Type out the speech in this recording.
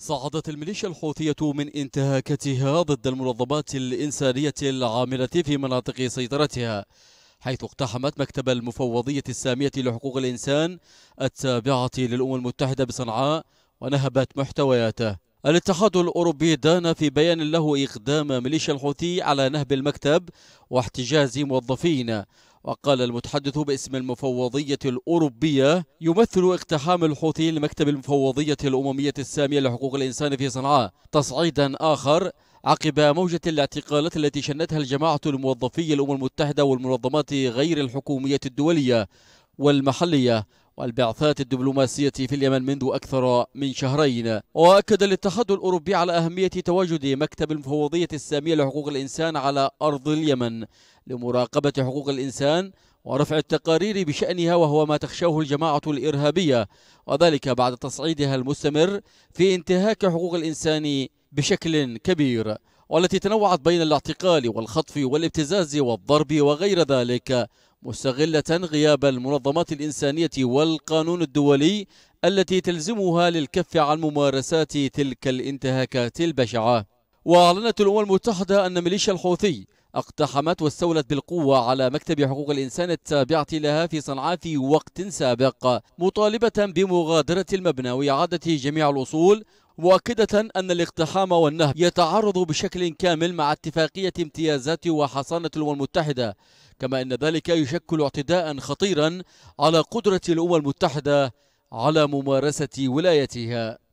صعدت الميليشيا الحوثية من انتهاكاتها ضد المنظمات الإنسانية العاملة في مناطق سيطرتها حيث اقتحمت مكتب المفوضية السامية لحقوق الإنسان التابعة للأمم المتحدة بصنعاء ونهبت محتوياته الاتحاد الأوروبي دان في بيان له إقدام ميليشيا الحوثي على نهب المكتب واحتجاز موظفين وقال المتحدث باسم المفوضية الأوروبية يمثل اقتحام الحوثيين لمكتب المفوضية الأممية السامية لحقوق الإنسان في صنعاء تصعيدا آخر عقب موجة الاعتقالات التي شنتها الجماعة الموظفية الأمم المتحدة والمنظمات غير الحكومية الدولية والمحلية والبعثات الدبلوماسية في اليمن منذ أكثر من شهرين وأكد الاتحاد الأوروبي على أهمية تواجد مكتب المفوضية السامية لحقوق الإنسان على أرض اليمن لمراقبة حقوق الإنسان ورفع التقارير بشأنها وهو ما تخشاه الجماعة الإرهابية وذلك بعد تصعيدها المستمر في انتهاك حقوق الإنسان بشكل كبير والتي تنوعت بين الاعتقال والخطف والابتزاز والضرب وغير ذلك مستغلة غياب المنظمات الإنسانية والقانون الدولي التي تلزمها للكف عن ممارسات تلك الانتهاكات البشعة وأعلنت الأمم المتحدة أن ميليشيا الحوثي اقتحمت واستولت بالقوة على مكتب حقوق الإنسان التابعة لها في صنعاء في وقت سابق مطالبة بمغادرة المبنى وإعادة جميع الأصول مؤكدة أن الاقتحام والنهب يتعارض بشكل كامل مع اتفاقية امتيازات وحصانة الأمم المتحدة كما أن ذلك يشكل اعتداء خطيرا على قدرة الأمم المتحدة على ممارسة ولايتها